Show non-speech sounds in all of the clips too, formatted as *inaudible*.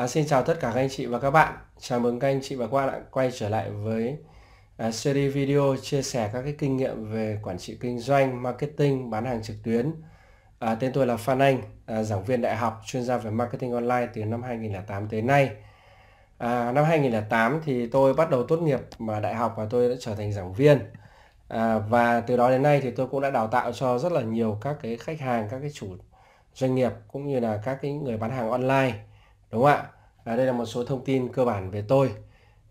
À, xin chào tất cả các anh chị và các bạn. Chào mừng các anh chị và các bạn đã quay trở lại với à, series video chia sẻ các cái kinh nghiệm về quản trị kinh doanh, marketing, bán hàng trực tuyến. À, tên tôi là Phan Anh, à, giảng viên đại học, chuyên gia về marketing online từ năm 2008 tới nay. À, năm 2008 thì tôi bắt đầu tốt nghiệp mà đại học và tôi đã trở thành giảng viên. À, và từ đó đến nay thì tôi cũng đã đào tạo cho rất là nhiều các cái khách hàng, các cái chủ doanh nghiệp cũng như là các cái người bán hàng online đúng không ạ à, đây là một số thông tin cơ bản về tôi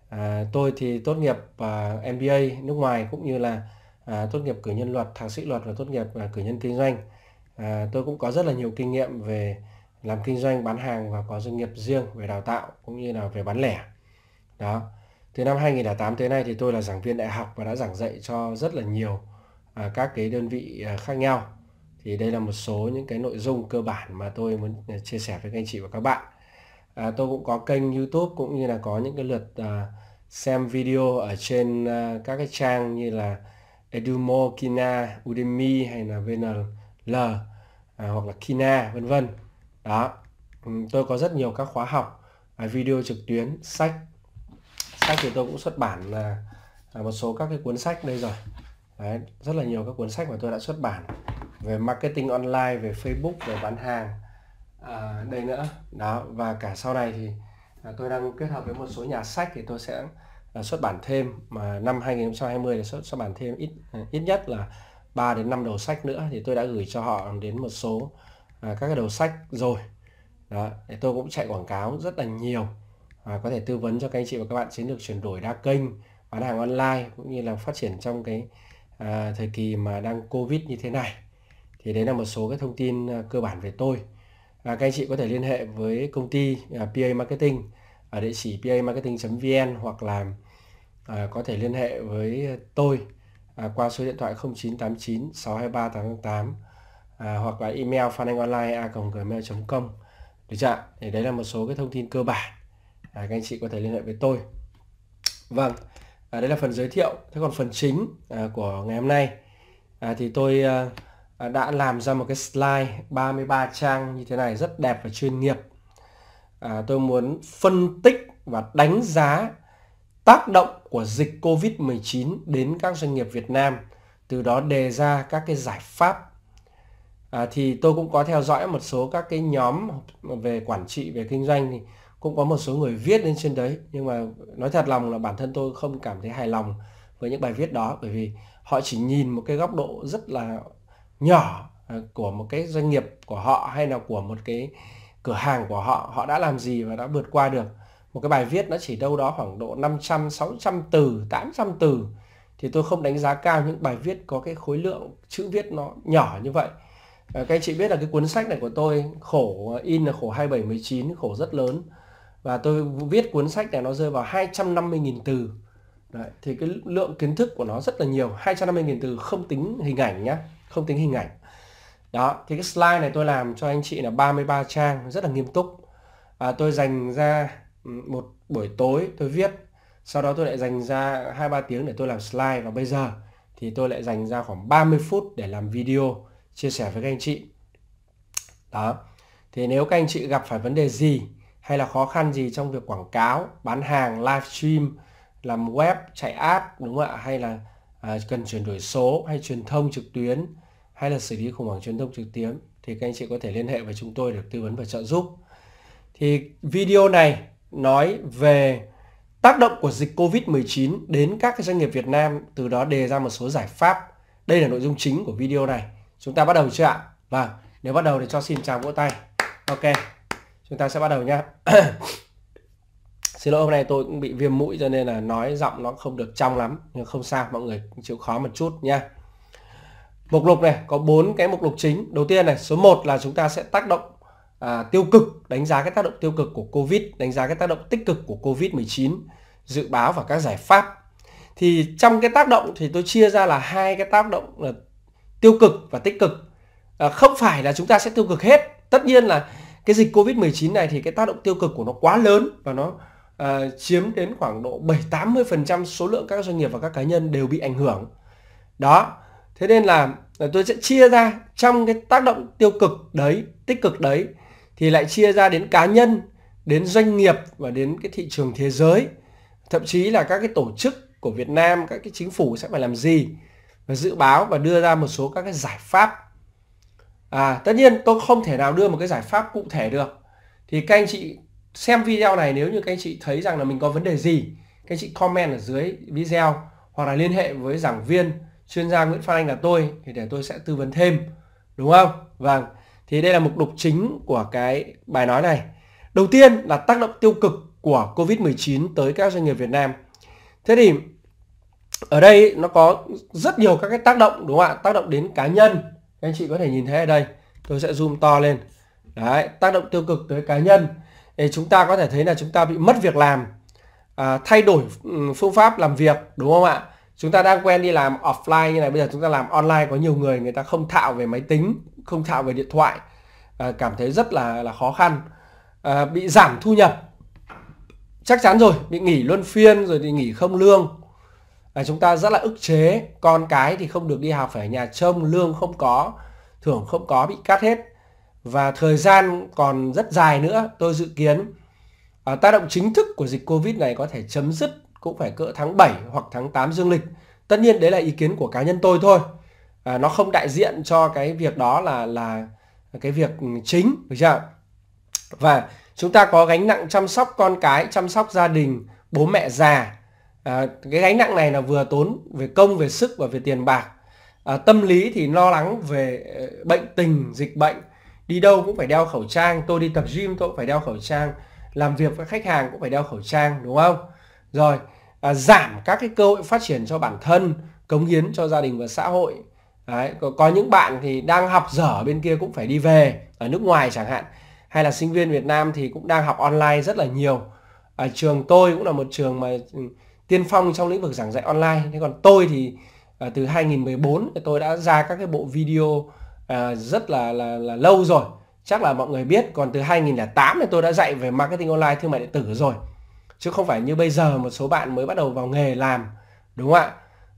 à, tôi thì tốt nghiệp à, MBA nước ngoài cũng như là à, tốt nghiệp cử nhân luật thạc sĩ luật và tốt nghiệp à, cử nhân kinh doanh à, tôi cũng có rất là nhiều kinh nghiệm về làm kinh doanh bán hàng và có doanh nghiệp riêng về đào tạo cũng như là về bán lẻ đó từ năm 2008 tới nay thì tôi là giảng viên đại học và đã giảng dạy cho rất là nhiều à, các cái đơn vị à, khác nhau thì đây là một số những cái nội dung cơ bản mà tôi muốn à, chia sẻ với các anh chị và các bạn à, tôi cũng có kênh YouTube cũng như là có những cái lượt à, xem video ở trên à, các cái trang như là Edumo, Kina, Udemy hay là VNL à, hoặc là Kina vân vân đó ừ, tôi có rất nhiều các khóa học à, video trực tuyến sách sách thì tôi cũng xuất bản là à, một số các cái cuốn sách đây rồi Đấy, rất là nhiều các cuốn sách mà tôi đã xuất bản về marketing online về Facebook về bán hàng à, đây nữa đó và cả sau này thì à, tôi đang kết hợp với một số nhà sách thì tôi sẽ à, xuất bản thêm mà năm 2020 thì xuất xuất bản thêm ít à, ít nhất là 3 đến 5 đầu sách nữa thì tôi đã gửi cho họ đến một số à, các cái đầu sách rồi đó thì tôi cũng chạy quảng cáo rất là nhiều à, có thể tư vấn cho các anh chị và các bạn chiến lược chuyển đổi đa kênh bán hàng online cũng như là phát triển trong cái à, thời kỳ mà đang covid như thế này thì đấy là một số cái thông tin à, cơ bản về tôi à, các anh chị có thể liên hệ với công ty à, PA Marketing ở địa chỉ pa marketing vn hoặc là à, có thể liên hệ với tôi à, qua số điện thoại 0989 623 888 à, hoặc là email phananhonline@gmail.com được chưa Thì đấy là một số cái thông tin cơ bản à, các anh chị có thể liên hệ với tôi. Vâng, à, đấy là phần giới thiệu. Thế còn phần chính à, của ngày hôm nay à, thì tôi à, À, đã làm ra một cái slide 33 trang như thế này rất đẹp và chuyên nghiệp. À, tôi muốn phân tích và đánh giá tác động của dịch Covid-19 đến các doanh nghiệp Việt Nam, từ đó đề ra các cái giải pháp. À, thì tôi cũng có theo dõi một số các cái nhóm về quản trị, về kinh doanh thì cũng có một số người viết lên trên đấy nhưng mà nói thật lòng là bản thân tôi không cảm thấy hài lòng với những bài viết đó bởi vì họ chỉ nhìn một cái góc độ rất là nhỏ à, của một cái doanh nghiệp của họ hay là của một cái cửa hàng của họ họ đã làm gì và đã vượt qua được một cái bài viết nó chỉ đâu đó khoảng độ 500 600 từ 800 từ thì tôi không đánh giá cao những bài viết có cái khối lượng chữ viết nó nhỏ như vậy à, các anh chị biết là cái cuốn sách này của tôi khổ in là khổ 2719 khổ rất lớn và tôi viết cuốn sách này nó rơi vào 250.000 từ Đấy, thì cái lượng kiến thức của nó rất là nhiều 250.000 từ không tính hình ảnh nhá không tính hình ảnh đó thì cái slide này tôi làm cho anh chị là 33 trang rất là nghiêm túc và tôi dành ra ừ, một buổi tối tôi viết sau đó tôi lại dành ra hai ba tiếng để tôi làm slide và bây giờ thì tôi lại dành ra khoảng 30 phút để làm video chia sẻ với các anh chị đó thì nếu các anh chị gặp phải vấn đề gì hay là khó khăn gì trong việc quảng cáo bán hàng livestream làm web chạy app đúng không ạ hay là À, cần chuyển đổi số hay truyền thông trực tuyến hay là xử lý khủng hoảng truyền thông trực tuyến thì các anh chị có thể liên hệ với chúng tôi được tư vấn và trợ giúp. Thì video này nói về tác động của dịch Covid-19 đến các doanh nghiệp Việt Nam, từ đó đề ra một số giải pháp. Đây là nội dung chính của video này. Chúng ta bắt đầu chưa ạ? Vâng, nếu bắt đầu thì cho xin chào vỗ tay. Ok, chúng ta sẽ bắt đầu nhé. *clears throat* xin lỗi hôm nay tôi cũng bị viêm mũi cho nên là nói giọng nó không được trong lắm nhưng không sao mọi người chịu khó một chút nha mục lục này có bốn cái mục lục chính đầu tiên này số 1 là chúng ta sẽ tác động à, tiêu cực đánh giá cái tác động tiêu cực của covid đánh giá cái tác động tích cực của covid 19 dự báo và các giải pháp thì trong cái tác động thì tôi chia ra là hai cái tác động là tiêu cực và tích cực à, không phải là chúng ta sẽ tiêu cực hết tất nhiên là cái dịch covid 19 này thì cái tác động tiêu cực của nó quá lớn và nó uh, chiếm đến khoảng độ 7-80% số lượng các doanh nghiệp và các cá nhân đều bị ảnh hưởng. Đó, thế nên là, tôi sẽ chia ra trong cái tác động tiêu cực đấy, tích cực đấy thì lại chia ra đến cá nhân, đến doanh nghiệp và đến cái thị trường thế giới. Thậm chí là các cái tổ chức của Việt Nam, các cái chính phủ sẽ phải làm gì và dự báo và đưa ra một số các cái giải pháp. À, tất nhiên tôi không thể nào đưa một cái giải pháp cụ thể được. Thì các anh chị xem video này nếu như các anh chị thấy rằng là mình có vấn đề gì các anh chị comment ở dưới video hoặc là liên hệ với giảng viên chuyên gia Nguyễn Phan Anh là tôi thì để tôi sẽ tư vấn thêm đúng không vâng thì đây là mục đục chính của cái bài nói này đầu tiên là tác động tiêu cực của Covid-19 tới các doanh nghiệp Việt Nam thế thì ở đây nó có rất nhiều các cái tác động đúng không ạ tác động đến cá nhân các anh chị có thể nhìn thấy ở đây tôi sẽ zoom to lên đấy tác động tiêu cực tới cá nhân thì chúng ta có thể thấy là chúng ta bị mất việc làm à, thay đổi ừ, phương pháp làm việc đúng không ạ chúng ta đang quen đi làm offline như này bây giờ chúng ta làm online có nhiều người người ta không thạo về máy tính không thạo về điện thoại à, cảm thấy rất là là khó khăn à, bị giảm thu nhập chắc chắn rồi bị nghỉ luân phiên rồi thì nghỉ không lương à, chúng ta rất là ức chế con cái thì không được đi học phải ở nhà trông lương không có thưởng không có bị cắt hết và thời gian còn rất dài nữa tôi dự kiến à, tác động chính thức của dịch Covid này có thể chấm dứt cũng phải cỡ tháng 7 hoặc tháng 8 dương lịch. Tất nhiên đấy là ý kiến của cá nhân tôi thôi. À, nó không đại diện cho cái việc đó là là cái việc chính được chưa? Và chúng ta có gánh nặng chăm sóc con cái, chăm sóc gia đình, bố mẹ già. À, cái gánh nặng này là vừa tốn về công, về sức và về tiền bạc. À, tâm lý thì lo lắng về ờ, bệnh tình, dịch bệnh đi đâu cũng phải đeo khẩu trang tôi đi tập gym tôi cũng phải đeo khẩu trang làm việc với khách hàng cũng phải đeo khẩu trang đúng không rồi à, giảm các cái cơ hội phát triển cho bản thân cống hiến cho gia đình và xã hội Đấy, có, có những bạn thì đang học dở bên kia cũng phải đi về ở nước ngoài chẳng hạn hay là sinh viên Việt Nam thì cũng đang học online rất là nhiều à, trường tôi cũng là một trường mà ừ, tiên phong trong lĩnh vực giảng dạy online thế còn tôi thì à, từ 2014 tôi đã ra các cái bộ video à, rất là, là là lâu rồi chắc là mọi người biết còn từ 2008 thì tôi đã dạy về marketing online thương mại điện tử rồi chứ không phải như bây giờ một số bạn mới bắt đầu vào nghề làm đúng không ạ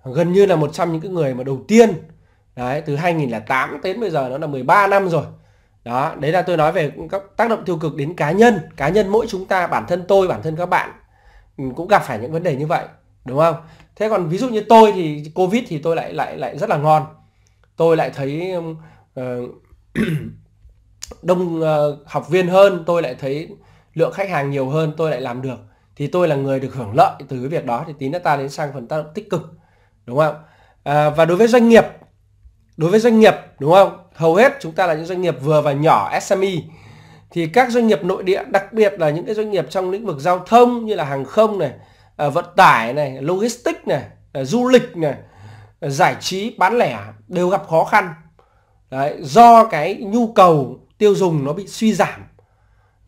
gần như là một trong những cái người mà đầu tiên đấy từ 2008 đến bây giờ nó là 13 năm rồi đó đấy là tôi nói về các tác động tiêu cực đến cá nhân cá nhân mỗi chúng ta bản thân tôi bản thân các bạn ừ, cũng gặp phải những vấn đề như vậy đúng không thế còn ví dụ như tôi thì covid thì tôi lại lại lại rất là ngon tôi lại thấy Ờ, *clears throat* đông ờ, học viên hơn tôi lại thấy lượng khách hàng nhiều hơn tôi lại làm được thì tôi là người được hưởng lợi từ cái việc đó thì tí nữa ta đến sang phần tác động tích cực đúng không à, và đối với doanh nghiệp đối với doanh nghiệp đúng không hầu hết chúng ta là những doanh nghiệp vừa và nhỏ SME thì các doanh nghiệp nội địa đặc biệt là những cái doanh nghiệp trong lĩnh vực giao thông như là hàng không này vận tải này logistics này du lịch này giải trí bán lẻ đều gặp khó khăn Đấy, do cái nhu cầu tiêu dùng nó bị suy giảm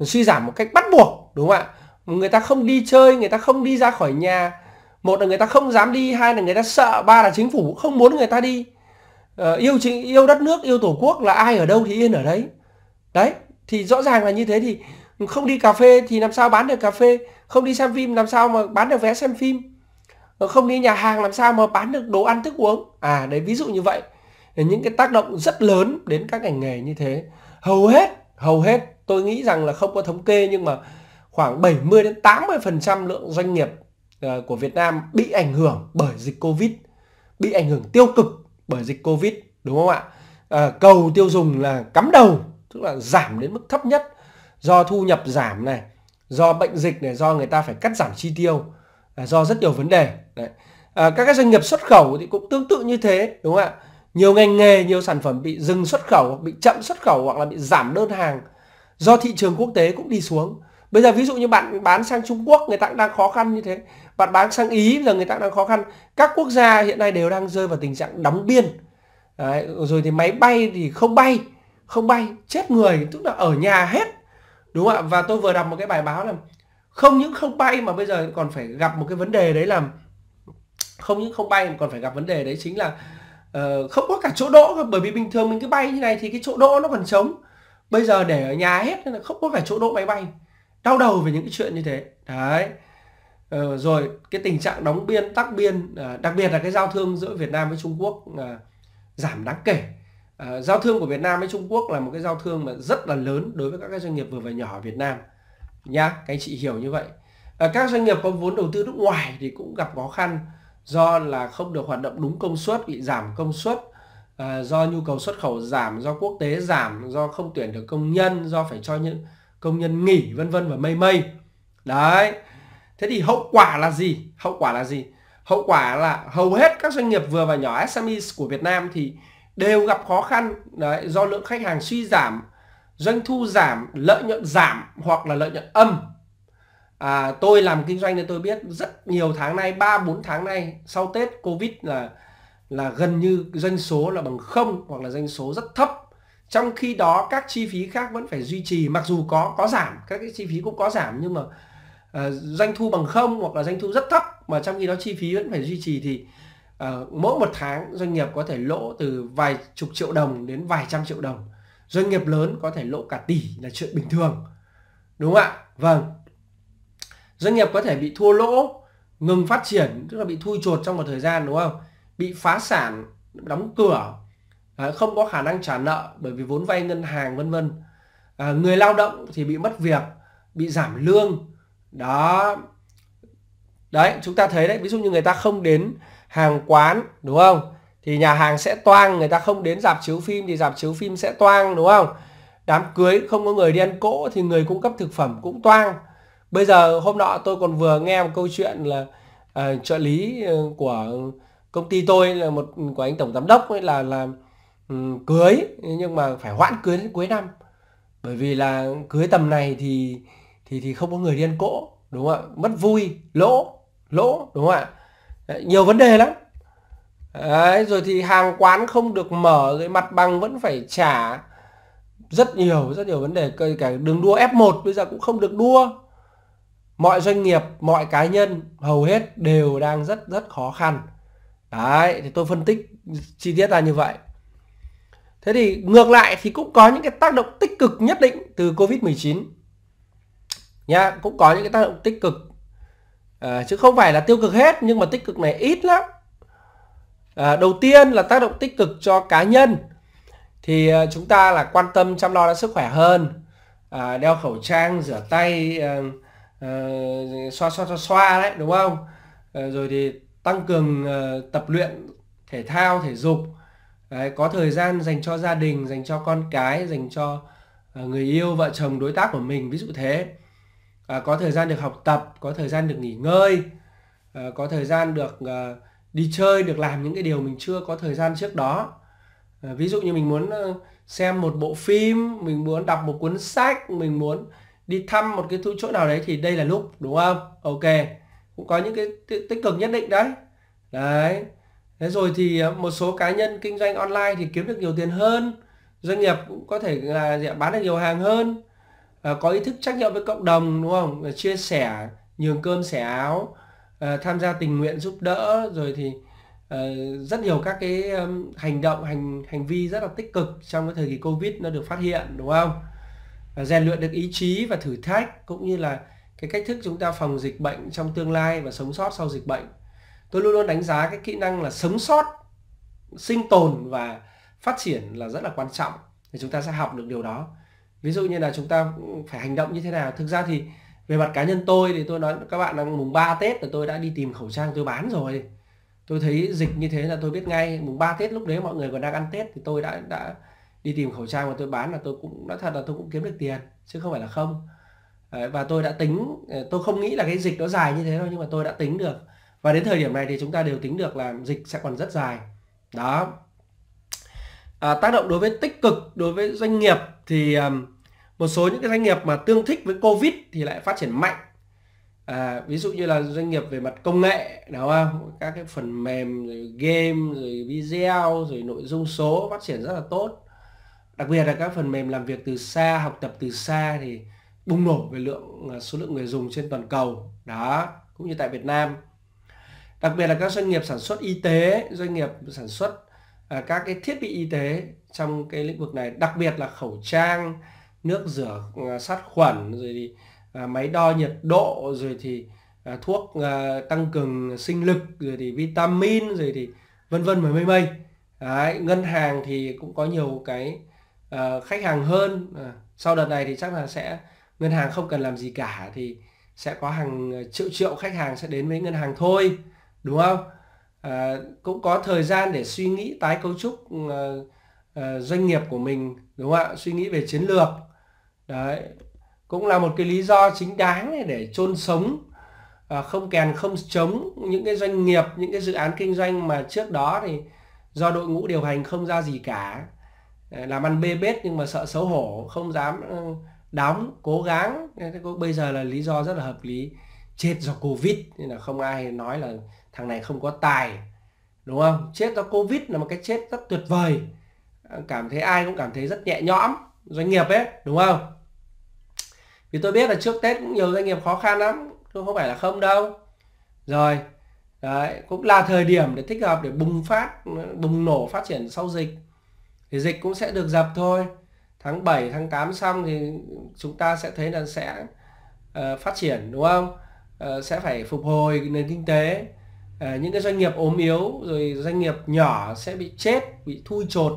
suy giảm một cách bắt buộc đúng không ạ người ta không đi chơi người ta không đi ra khỏi nhà một là người ta không dám đi hai là người ta sợ ba là chính phủ không muốn người ta đi ờ, yêu chính yêu đất nước yêu tổ quốc là ai ở đâu thì yên ở đấy đấy thì rõ ràng là như thế thì không đi cà phê thì làm sao bán được cà phê không đi xem phim làm sao mà bán được vé xem phim ờ, không đi nhà hàng làm sao mà bán được đồ ăn thức uống à đấy ví dụ như vậy những cái tác động rất lớn đến các ngành nghề như thế hầu hết hầu hết tôi nghĩ rằng là không có thống kê nhưng mà khoảng 70 đến 80 phần trăm lượng doanh nghiệp ờ, của Việt Nam bị ảnh hưởng bởi dịch Covid bị ảnh hưởng tiêu cực bởi dịch Covid đúng không ạ à, cầu tiêu dùng là cắm đầu tức là giảm đến mức thấp nhất do thu nhập giảm này do bệnh dịch này do người ta phải cắt giảm chi tiêu do rất nhiều vấn đề Đấy. À, các cái doanh nghiệp xuất khẩu thì cũng tương tự như thế đúng không ạ nhiều ngành nghề nhiều sản phẩm bị dừng xuất khẩu hoặc bị chậm xuất khẩu hoặc là bị giảm đơn hàng do thị trường quốc tế cũng đi xuống bây giờ ví dụ như bạn bán sang Trung Quốc người ta cũng đang khó khăn như thế bạn bán sang Ý là người ta đang khó khăn các quốc gia hiện nay đều đang rơi vào tình trạng đóng biên Đấy, rồi thì máy bay thì không bay không bay chết người tức là ở nhà hết đúng không ạ và tôi vừa đọc một cái bài báo là không những không bay mà bây giờ còn phải gặp một cái vấn đề đấy là không những không bay còn phải gặp vấn đề đấy chính là Ờ, không có cả chỗ đỗ bởi vì bình thường mình cứ bay như này thì cái chỗ đỗ nó còn trống bây giờ để ở nhà hết nên là không có cả chỗ đỗ máy bay đau đầu về những cái chuyện như thế đấy uh, rồi cái tình trạng đóng biên tắc biên ờ, đặc biệt là cái giao thương giữa Việt Nam với Trung Quốc giảm đáng kể uh, giao thương của Việt Nam với Trung Quốc là một cái giao thương mà rất là lớn đối với các cái doanh nghiệp vừa và nhỏ ở Việt Nam nhá các anh chị hiểu như vậy các doanh nghiệp có vốn đầu tư nước ngoài thì cũng gặp khó khăn do là không được hoạt động đúng công suất bị giảm công suất à, do nhu cầu xuất khẩu giảm do quốc tế giảm do không tuyển được công nhân do phải cho những công nhân nghỉ vân vân và mây mây đấy thế thì hậu quả là gì hậu quả là gì hậu quả là hầu hết các doanh nghiệp vừa và nhỏ SMEs của Việt Nam thì đều gặp khó khăn đấy, do lượng khách hàng suy giảm doanh thu giảm lợi nhuận giảm hoặc là lợi nhuận âm à, tôi làm kinh doanh nên tôi biết rất nhiều tháng nay ba bốn tháng nay sau Tết Covid là là gần như doanh số là bằng không hoặc là doanh số rất thấp trong khi đó các chi phí khác vẫn phải duy trì mặc dù có có giảm các cái chi phí cũng có giảm nhưng mà uh, doanh thu bằng không hoặc là doanh thu rất thấp mà trong khi đó chi phí vẫn phải duy trì thì uh, mỗi một tháng doanh nghiệp có thể lỗ từ vài chục triệu đồng đến vài trăm triệu đồng doanh nghiệp lớn có thể lỗ cả tỷ là chuyện bình thường đúng không ạ vâng doanh nghiệp có thể bị thua lỗ ngừng phát triển tức là bị thui chuột trong một thời gian đúng không bị phá sản đóng cửa à, không có khả năng trả nợ bởi vì vốn vay ngân hàng vân vân à, người lao động thì bị mất việc bị giảm lương đó đấy chúng ta thấy đấy ví dụ như người ta không đến hàng quán đúng không thì nhà hàng sẽ toang người ta không đến dạp chiếu phim thì dạp chiếu phim sẽ toang đúng không đám cưới không có người đi ăn cỗ thì người cung cấp thực phẩm cũng toang bây giờ hôm nọ tôi còn vừa nghe một câu chuyện là à, trợ lý ờ, của công ty tôi là một của anh tổng giám đốc ấy là là um, cưới nhưng mà phải hoãn cưới đến cuối năm bởi vì là cưới tầm này thì thì thì không có người điên cỗ đúng không ạ mất vui lỗ lỗ đúng không ạ nhiều vấn đề lắm Đấy, rồi thì hàng quán không được mở rồi mặt bằng vẫn phải trả rất nhiều rất nhiều vấn đề cả đường đua F1 bây giờ cũng không được đua mọi doanh nghiệp mọi cá nhân hầu hết đều đang rất rất khó khăn đấy thì tôi phân tích chi tiết ra như vậy thế thì ngược lại thì cũng có những cái tác động tích cực nhất định từ covid 19 nha cũng có những cái tác động tích cực à, chứ không phải là tiêu cực hết nhưng mà tích cực này ít lắm à, đầu tiên là tác động tích cực cho cá nhân thì ờ, chúng ta là quan tâm chăm lo đến sức khỏe hơn à, đeo khẩu trang rửa tay uh, xoa xoa xoa xoa đấy đúng không ờ, rồi thì tăng cường ờ, tập luyện thể thao thể dục đấy, có thời gian dành cho gia đình dành cho con cái dành cho người yêu vợ chồng đối tác của mình ví dụ thế uh, có thời gian được học tập có thời gian được nghỉ ngơi uh, có thời gian được uh, đi chơi được làm những cái điều mình chưa có thời gian trước đó uh, ví dụ như mình muốn xem một bộ phim mình muốn đọc một cuốn sách mình muốn đi thăm một cái thu chỗ nào đấy thì đây là lúc đúng không ok cũng có những cái tích cực nhất định đấy đấy thế rồi thì ờ, một số cá nhân kinh doanh online thì kiếm được nhiều tiền hơn doanh nghiệp cũng có thể là bán được nhiều hàng hơn à, có ý thức trách nhiệm với cộng đồng đúng không chia sẻ nhường cơm sẻ áo à, tham gia tình nguyện giúp đỡ rồi thì à, rất nhiều các cái um, hành động hành hành vi rất là tích cực trong cái thời kỳ covid nó được phát hiện đúng không rèn luyện được ý chí và thử thách cũng như là cái cách thức chúng ta phòng dịch bệnh trong tương lai và sống sót sau dịch bệnh tôi luôn luôn đánh giá cái kỹ năng là sống sót sinh tồn và phát triển là rất là quan trọng thì chúng ta sẽ học được điều đó ví dụ như là chúng ta phải hành động như thế nào thực ra thì về mặt cá nhân tôi thì tôi nói các bạn là mùng 3 Tết là tôi đã đi tìm khẩu trang tôi bán rồi tôi thấy dịch như thế là tôi biết ngay mùng 3 Tết lúc đấy mọi người còn đang ăn Tết thì tôi đã đã đi tìm khẩu trang mà tôi bán là tôi cũng nói thật là tôi cũng kiếm được tiền chứ không phải là không và tôi đã tính ờ, tôi không nghĩ là cái dịch nó dài như thế đâu nhưng mà tôi đã tính được và đến thời điểm này thì chúng ta đều tính được là dịch sẽ còn rất dài đó à, tác động đối với tích cực đối với doanh nghiệp thì một số những cái doanh nghiệp mà tương thích với covid thì lại phát triển mạnh à, ví dụ như là doanh nghiệp về mặt công nghệ đúng không các cái phần mềm rồi game rồi video rồi nội dung số phát triển rất là tốt đặc biệt là các phần mềm làm việc từ xa học tập từ xa thì bùng nổ về lượng à, số lượng người dùng trên toàn cầu đó cũng như tại Việt Nam đặc biệt là các doanh nghiệp sản xuất y tế doanh nghiệp sản xuất à, các cái thiết bị y tế trong cái lĩnh vực này đặc biệt là khẩu trang nước rửa à, sát khuẩn rồi thì à, máy đo nhiệt độ rồi thì à, thuốc à, tăng cường sinh lực rồi thì vitamin rồi thì vân vân mười mây mây Đấy, ngân hàng thì cũng có nhiều cái Ờ, khách hàng hơn ờ, sau đợt này thì chắc là sẽ ngân hàng không cần làm gì cả thì sẽ có hàng ờ, triệu triệu khách hàng sẽ đến với ngân hàng thôi đúng không à, cũng có thời gian để suy nghĩ tái cấu trúc uh, uh, doanh nghiệp của mình đúng không ạ suy nghĩ về chiến lược đấy cũng là một cái lý do chính đáng để chôn sống uh, không kèn không chống những cái doanh nghiệp những cái dự án kinh doanh mà trước đó thì do đội ngũ điều hành không ra gì cả Ờ, làm ăn bê bết nhưng mà sợ xấu hổ không dám ừ, đóng cố gắng bây giờ là lý do rất là hợp lý chết do covid nên là không ai nói là thằng này không có tài đúng không chết do covid là một cái chết rất tuyệt vời ờ, cảm thấy ai cũng cảm thấy rất nhẹ nhõm doanh nghiệp ấy đúng không vì tôi biết là trước tết cũng nhiều doanh nghiệp khó khăn lắm chứ không phải là không đâu rồi đấy cũng là thời điểm để thích hợp để bùng phát bùng nổ phát triển sau dịch thì dịch cũng sẽ được dập thôi tháng 7 tháng 8 xong thì chúng ta sẽ thấy là sẽ uh, phát triển đúng không uh, sẽ phải phục hồi nền kinh tế uh, những cái doanh nghiệp ốm yếu rồi doanh nghiệp nhỏ sẽ bị chết bị thui chột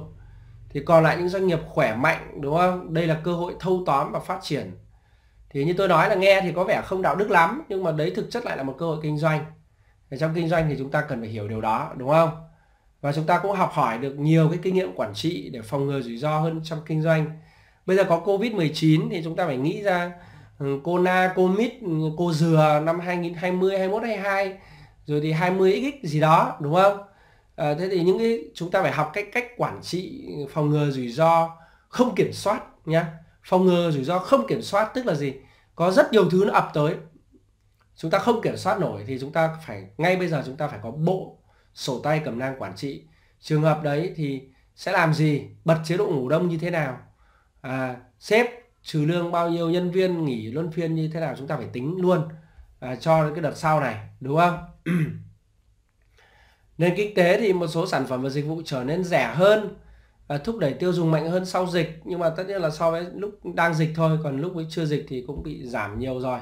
thì còn lại những doanh nghiệp khỏe mạnh đúng không đây là cơ hội thâu tóm và phát triển thì như tôi nói là nghe thì có vẻ không đạo đức lắm nhưng mà đấy thực chất lại là một cơ hội kinh doanh trong kinh doanh thì chúng ta cần phải hiểu điều đó đúng không và chúng ta cũng học hỏi được nhiều cái kinh nghiệm quản trị để phòng ngừa rủi ro hơn trong kinh doanh bây giờ có covid 19 thì chúng ta phải nghĩ ra ừ, cô na cô mít ừ, cô dừa năm 2020 21 22 rồi thì 20 x gì đó đúng không à, thế thì những cái chúng ta phải học cách cách quản trị ừ, phòng ngừa rủi ro không kiểm soát nhá phòng ngừa rủi ro không kiểm soát tức là gì có rất nhiều thứ nó ập tới chúng ta không kiểm soát nổi thì chúng ta phải ngay bây giờ chúng ta phải có bộ sổ tay cẩm nang quản trị trường hợp đấy thì sẽ làm gì bật chế độ ngủ đông như thế nào à, xếp trừ lương bao nhiêu nhân viên nghỉ luân phiên như thế nào chúng ta phải tính luôn à, cho cái đợt sau này đúng không *clears throat* nền kinh tế thì một số sản phẩm và dịch vụ trở nên rẻ hơn à, thúc đẩy tiêu dùng mạnh hơn sau dịch nhưng mà tất nhiên là so với lúc đang dịch thôi còn lúc chưa dịch thì cũng bị giảm nhiều rồi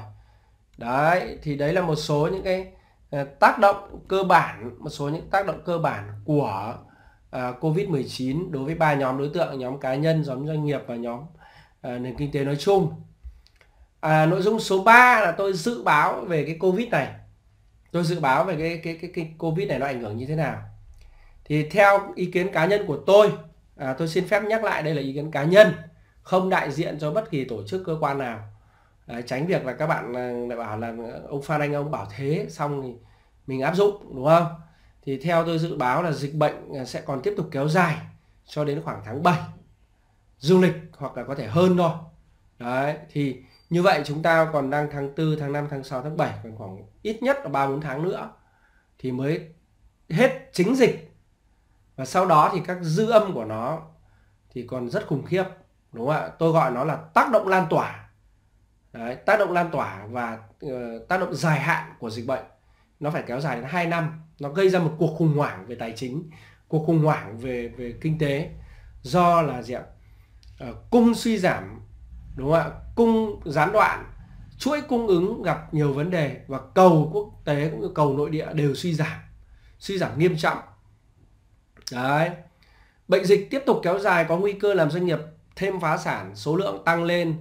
đấy thì đấy là một số những cái Ờ, tác động cơ bản một số những tác động cơ bản của ờ, Covid-19 đối với ba nhóm đối tượng nhóm cá nhân, nhóm doanh nghiệp và nhóm ờ, nền kinh tế nói chung. À, nội dung số 3 là tôi dự báo về cái Covid này. Tôi dự báo về cái cái cái, cái Covid này nó ảnh hưởng như thế nào. Thì theo ý kiến cá nhân của tôi, à, tôi xin phép nhắc lại đây là ý kiến cá nhân, không đại diện cho bất kỳ tổ chức cơ quan nào Đấy, tránh việc là các bạn ờ, lại bảo là ờ, ông Phan Anh ông bảo thế xong thì mình áp dụng đúng không? Thì theo tôi dự báo là dịch bệnh ờ, sẽ còn tiếp tục kéo dài cho đến khoảng tháng 7 du lịch hoặc là có thể hơn thôi. Đấy thì như vậy chúng ta còn đang tháng 4, tháng 5, tháng 6, tháng 7 còn khoảng ít nhất là 3 4 tháng nữa thì mới hết chính dịch. Và sau đó thì các dư âm của nó thì còn rất khủng khiếp đúng không ạ? Tôi gọi nó là tác động lan tỏa Đấy, tác động lan tỏa và uh, tác động dài hạn của dịch bệnh nó phải kéo dài đến 2 năm nó gây ra một cuộc khủng hoảng về tài chính cuộc khủng hoảng về về kinh tế do là gì ạ uh, cung suy giảm đúng không ạ cung gián đoạn chuỗi cung ứng gặp nhiều vấn đề và cầu quốc tế cũng như cầu nội địa đều suy giảm suy giảm nghiêm trọng đấy bệnh dịch tiếp tục kéo dài có nguy cơ làm doanh nghiệp thêm phá sản số lượng tăng lên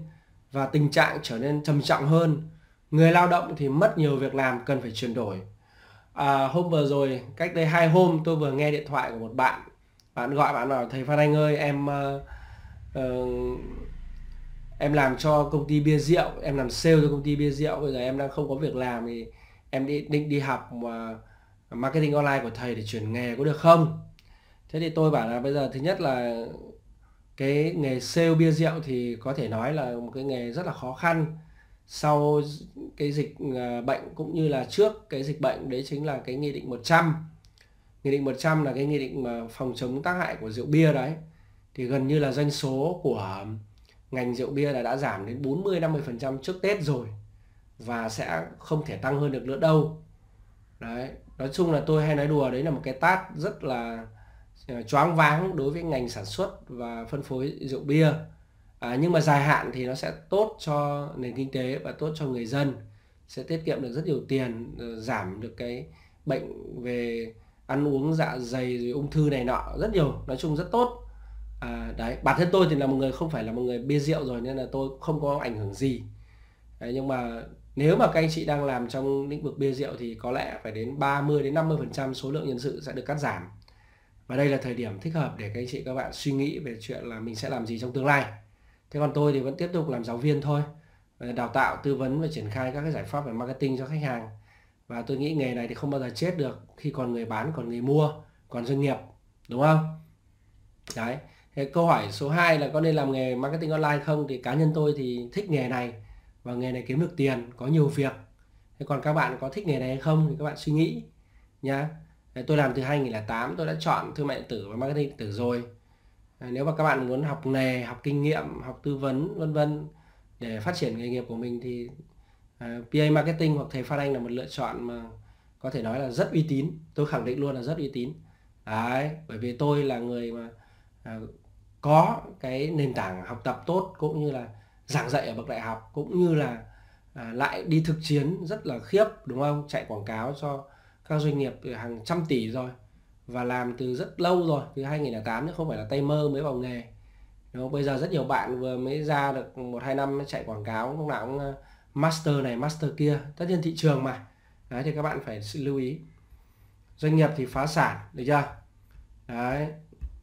và tình trạng trở nên trầm trọng hơn. Người lao động thì mất nhiều việc làm cần phải chuyển đổi. À, hôm vừa rồi, cách đây hai hôm tôi vừa nghe điện thoại của một bạn. Bạn gọi bạn nói thầy Phan Anh ơi em uh, em làm cho công ty bia rượu, em làm sale cho công ty bia rượu. Bây giờ em đang không có việc làm thì em đi, định đi học uh, marketing online của thầy để chuyển nghề có được không? Thế thì tôi bảo là bây giờ thứ nhất là cái nghề sale bia rượu thì có thể nói là một cái nghề rất là khó khăn sau cái dịch à, bệnh cũng như là trước cái dịch bệnh đấy chính là cái nghị định 100 nghị định 100 là cái nghị định mà phòng chống tác hại của rượu bia đấy thì gần như là doanh số của ngành rượu bia là đã giảm đến 40 50% trước Tết rồi và sẽ không thể tăng hơn được nữa đâu đấy nói chung là tôi hay nói đùa đấy là một cái tát rất là Ờ, choáng váng đối với ngành sản xuất và phân phối rượu bia à, nhưng mà dài hạn thì nó sẽ tốt cho nền kinh tế và tốt cho người dân sẽ tiết kiệm được rất nhiều tiền ờ, giảm được cái bệnh về ăn uống dạ dày rồi ung thư này nọ rất nhiều nói chung rất tốt à, đấy bản thân tôi thì là một người không phải là một người bia rượu rồi nên là tôi không có ảnh hưởng gì đấy, nhưng mà nếu mà các anh chị đang làm trong lĩnh vực bia rượu thì có lẽ phải đến 30 đến 50 phần trăm số lượng nhân sự sẽ được cắt giảm và đây là thời điểm thích hợp để các anh chị các bạn suy nghĩ về chuyện là mình sẽ làm gì trong tương lai thế còn tôi thì vẫn tiếp tục làm giáo viên thôi đào tạo tư vấn và triển khai các cái giải pháp về marketing cho khách hàng và tôi nghĩ nghề này thì không bao giờ chết được khi còn người bán còn người mua còn doanh nghiệp đúng không đấy thế câu hỏi số 2 là có nên làm nghề marketing online không thì cá nhân tôi thì thích nghề này và nghề này kiếm được tiền có nhiều việc thế còn các bạn có thích nghề này hay không thì các bạn suy nghĩ nhá Đấy, tôi làm từ 2008 tôi đã chọn thương mại điện tử và marketing điện tử rồi Đấy, nếu mà các bạn muốn học nghề học kinh nghiệm học tư vấn vân vân để phát triển nghề nghiệp của mình thì uh, à, PA marketing hoặc thầy Phan Anh là một lựa chọn mà có thể nói là rất uy tín tôi khẳng định luôn là rất uy tín Đấy, bởi vì tôi là người mà uh, có cái nền tảng học tập tốt cũng như là giảng dạy ở bậc đại học cũng như là uh, lại đi thực chiến rất là khiếp đúng không chạy quảng cáo cho các doanh nghiệp từ hàng trăm tỷ rồi và làm từ rất lâu rồi từ 2008 chứ không phải là tay mơ mới vào nghề Đúng, bây giờ rất nhiều bạn vừa mới ra được một hai năm chạy quảng cáo lúc nào cũng ờ, master này master kia tất nhiên thị trường mà đấy thì các bạn phải lưu ý doanh nghiệp thì phá sản được chưa đấy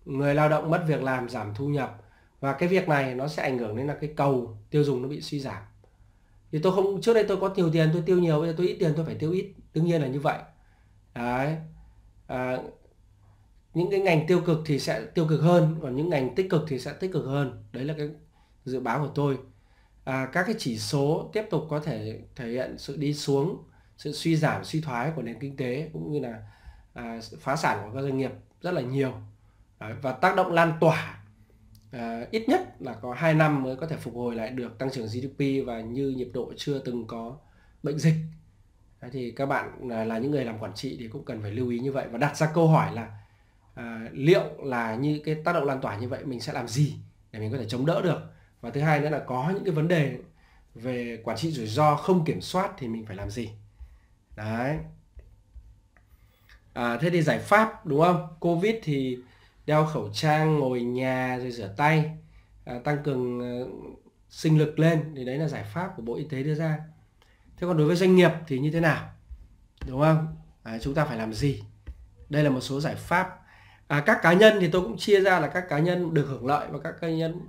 người lao động mất việc làm giảm thu nhập và cái việc này nó sẽ ảnh hưởng đến là cái cầu tiêu dùng nó bị suy giảm thì tôi không trước đây tôi có nhiều tiền tôi tiêu nhiều bây giờ tôi ít tiền tôi phải tiêu ít đương nhiên là như vậy đấy à, những cái ngành tiêu cực thì sẽ tiêu cực hơn còn những ngành tích cực thì sẽ tích cực hơn đấy là cái dự báo của tôi à, các cái chỉ số tiếp tục có thể thể hiện sự đi xuống sự suy giảm suy thoái của nền kinh tế cũng như là à, phá sản của các doanh nghiệp rất là nhiều đấy, và tác động lan tỏa à, ít nhất là có 2 năm mới có thể phục hồi lại được tăng trưởng GDP và như nhịp độ chưa từng có bệnh dịch thì các bạn là những người làm quản trị thì cũng cần phải lưu ý như vậy và đặt ra câu hỏi là à, liệu là như cái tác động lan tỏa như vậy mình sẽ làm gì để mình có thể chống đỡ được và thứ hai nữa là có những cái vấn đề về quản trị rủi ro không kiểm soát thì mình phải làm gì đấy à, thế thì giải pháp đúng không covid thì đeo khẩu trang ngồi nhà rồi rửa tay à, tăng cường uh, sinh lực lên thì đấy là giải pháp của bộ y tế đưa ra thế còn đối với doanh nghiệp thì như thế nào đúng không à, chúng ta phải làm gì đây là một số giải pháp à, các cá nhân thì tôi cũng chia ra là các cá nhân được hưởng lợi và các cá nhân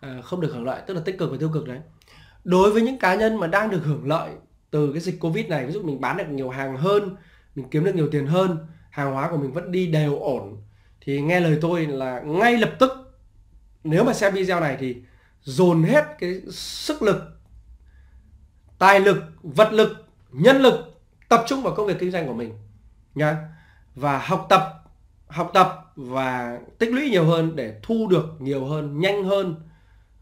à, không được hưởng lợi tức là tích cực và tiêu cực đấy đối với những cá nhân mà đang được hưởng lợi từ cái dịch covid này ví dụ mình bán được nhiều hàng hơn mình kiếm được nhiều tiền hơn hàng hóa của mình vẫn đi đều ổn thì nghe lời tôi là ngay lập tức nếu mà xem video này thì dồn hết cái sức lực tài lực vật lực nhân lực tập trung vào công việc kinh doanh của mình nhá và học tập học tập và tích lũy nhiều hơn để thu được nhiều hơn nhanh hơn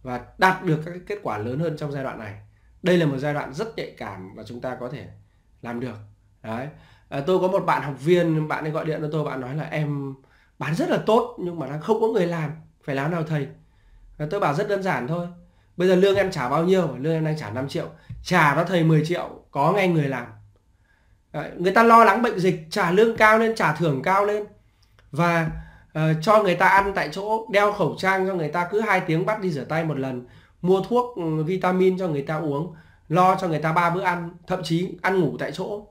và đạt được các kết quả lớn hơn trong giai đoạn này đây là một giai đoạn rất nhạy cảm và chúng ta có thể làm được đấy à, tôi có một bạn học viên bạn ấy gọi điện cho tôi bạn nói là em bán rất là tốt nhưng mà đang không có người làm phải làm nào thầy à, tôi bảo rất đơn giản thôi bây giờ lương em trả bao nhiêu lương em đang trả 5 triệu trả cho thầy 10 triệu có ngay người làm Đấy, người ta lo lắng bệnh dịch trả lương cao lên trả thưởng cao lên và uh, cho người ta ăn tại chỗ đeo khẩu trang cho người ta cứ hai tiếng bắt đi rửa tay một lần mua thuốc ừ, vitamin cho người ta uống lo cho người ta ba bữa ăn thậm chí ăn ngủ tại chỗ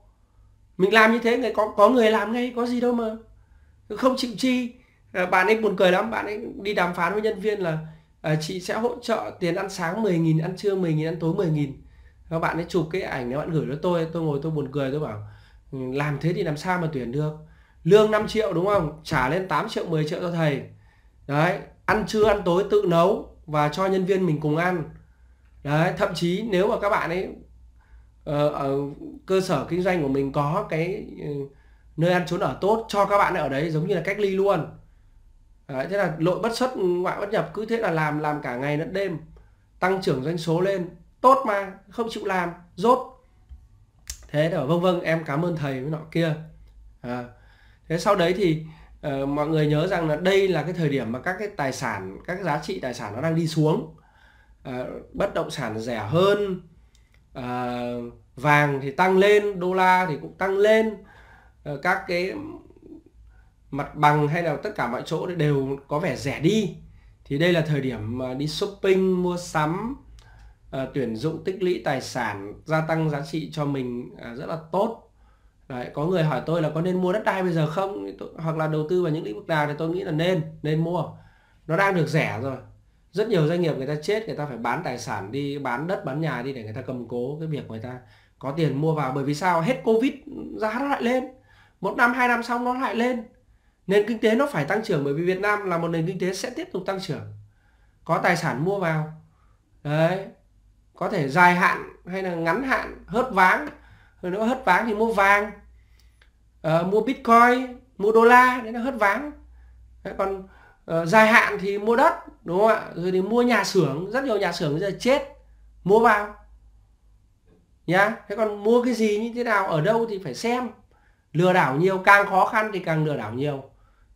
mình làm như thế người có có người làm ngay có gì đâu mà không chịu chi ờ, bạn ấy buồn cười lắm bạn ấy đi đàm phán với nhân viên là uh, chị sẽ hỗ trợ tiền ăn sáng 10.000 ăn trưa 10.000 ăn tối 10.000 các bạn ấy chụp cái ảnh các bạn gửi cho tôi tôi ngồi tôi buồn cười tôi bảo làm thế thì làm sao mà tuyển được lương 5 triệu đúng không trả lên 8 triệu 10 triệu cho thầy đấy ăn trưa ăn tối tự nấu và cho nhân viên mình cùng ăn đấy thậm chí nếu mà các bạn ấy ờ, ở, cơ sở kinh doanh của mình có cái ừ, nơi ăn trốn ở tốt cho các bạn ở đấy giống như là cách ly luôn đấy, thế là lội bất xuất ngoại bất nhập cứ thế là làm làm cả ngày lẫn đêm tăng trưởng doanh số lên tốt mà không chịu làm rốt thế là vâng vâng em cảm ơn thầy với nọ kia à, thế sau đấy thì uh, mọi người nhớ rằng là đây là cái thời điểm mà các cái tài sản các cái giá trị tài sản nó đang đi xuống uh, bất động sản rẻ hơn uh, vàng thì tăng lên đô la thì cũng tăng lên uh, các cái mặt bằng hay là tất cả mọi chỗ đều có vẻ rẻ đi thì đây là thời điểm mà đi shopping mua sắm Ờ, tuyển dụng tích lũy tài sản gia tăng giá trị cho mình uh, rất là tốt Đấy, có người hỏi tôi là có nên mua đất đai bây giờ không hoặc là đầu tư vào những lĩnh vực nào thì tôi nghĩ là nên nên mua nó đang được rẻ rồi rất nhiều doanh nghiệp người ta chết người ta phải bán tài sản đi bán đất bán nhà đi để người ta cầm cố cái việc người ta có tiền mua vào bởi vì sao hết covid giá nó lại lên một năm hai năm xong nó lại lên nền kinh tế nó phải tăng trưởng bởi vì Việt Nam là một nền kinh tế sẽ tiếp tục tăng trưởng có tài sản mua vào đấy có thể dài hạn hay là ngắn hạn hớt váng rồi nữa hớt váng thì mua vàng uh, mua bitcoin mua đô la đấy là hớt váng đấy, còn uh, dài hạn thì mua đất đúng không ạ rồi thì mua nhà xưởng rất nhiều nhà xưởng bây giờ chết mua vào nhá thế còn mua cái gì như thế nào ở đâu thì phải xem lừa đảo nhiều càng khó khăn thì càng lừa đảo nhiều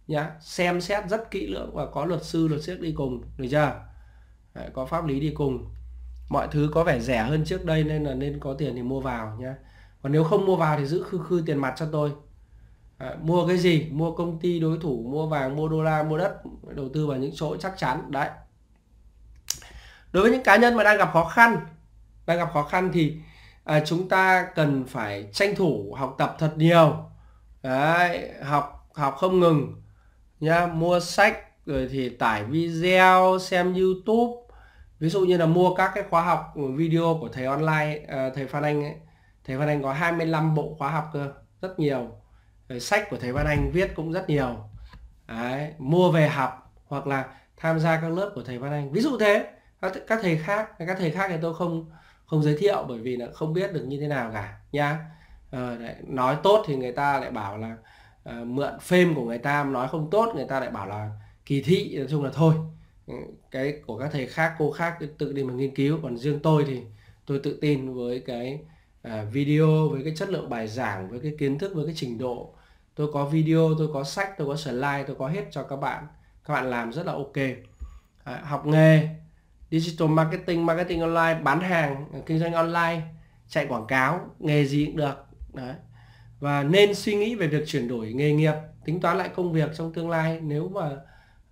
nhá xem xét rất kỹ lưỡng và có luật sư luật sư đi cùng được chưa Đấy, có pháp lý đi cùng mọi thứ có vẻ rẻ hơn trước đây nên là nên có tiền thì mua vào nhé còn nếu không mua vào thì giữ khư khư tiền mặt cho tôi à, mua cái gì mua công ty đối thủ mua vàng mua đô la mua đất đầu tư vào những chỗ chắc chắn đấy đối với những cá nhân mà đang gặp khó khăn đang gặp khó khăn thì à, chúng ta cần phải tranh thủ học tập thật nhiều đấy học học không ngừng nhá mua sách rồi thì tải video xem youtube ví dụ như là mua các cái khóa học ừ, video của thầy online ờ, thầy Phan Anh ấy thầy Phan Anh có 25 bộ khóa học cơ rất nhiều sách của thầy Phan Anh viết cũng rất nhiều Đấy, mua về học hoặc là tham gia các lớp của thầy Phan Anh ví dụ thế các, các thầy khác các thầy khác thì tôi không không giới thiệu bởi vì là không biết được như thế nào cả nha ờ, nói tốt thì người ta lại bảo là uh, mượn phim của người ta nói không tốt người ta lại bảo là kỳ thị nói chung là thôi cái của các thầy khác cô khác tự đi mà nghiên cứu còn riêng tôi thì tôi tự tin với cái à, video với cái chất lượng bài giảng với cái kiến thức với cái trình độ tôi có video tôi có sách tôi có slide tôi có hết cho các bạn các bạn làm rất là ok à, học nghề digital marketing marketing online bán hàng kinh doanh online chạy quảng cáo nghề gì cũng được đấy và nên suy nghĩ về việc chuyển đổi nghề nghiệp tính toán lại công việc trong tương lai nếu mà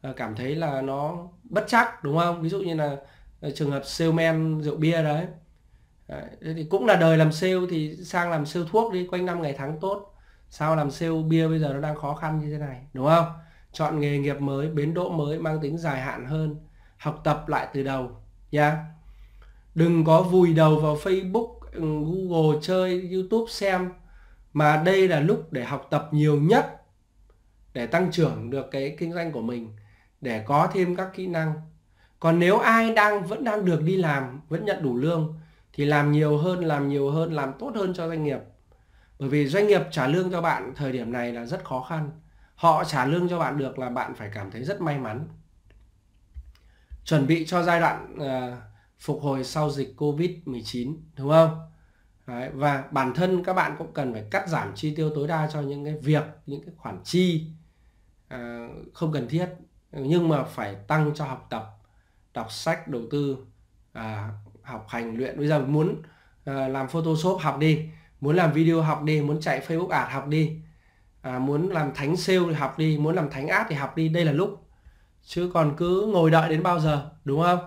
Ờ, cảm thấy là nó bất chắc đúng không ví dụ như là ờ, trường hợp men rượu bia đấy. đấy thì cũng là đời làm sale thì sang làm sale thuốc đi quanh năm ngày tháng tốt sao làm sale bia bây giờ nó đang khó khăn như thế này đúng không chọn nghề nghiệp mới bến đỗ mới mang tính dài hạn hơn học tập lại từ đầu nha yeah. đừng có vùi đầu vào facebook ừ, google chơi youtube xem mà đây là lúc để học tập nhiều nhất để tăng trưởng được cái kinh doanh của mình để có thêm các kỹ năng. Còn nếu ai đang vẫn đang được đi làm, vẫn nhận đủ lương thì làm nhiều hơn, làm nhiều hơn, làm tốt hơn cho doanh nghiệp. Bởi vì doanh nghiệp trả lương cho bạn thời điểm này là rất khó khăn. Họ trả lương cho bạn được là bạn phải cảm thấy rất may mắn. Chuẩn bị cho giai đoạn uh, phục hồi sau dịch Covid-19 đúng không? Đấy, và bản thân các bạn cũng cần phải cắt giảm chi tiêu tối đa cho những cái việc, những cái khoản chi uh, không cần thiết nhưng mà phải tăng cho học tập đọc sách đầu tư à, học hành luyện bây giờ muốn à, làm photoshop học đi muốn làm video học đi muốn chạy facebook art học đi à, muốn làm thánh sale thì học đi muốn làm thánh ad thì học đi đây là lúc chứ còn cứ ngồi đợi đến bao giờ đúng không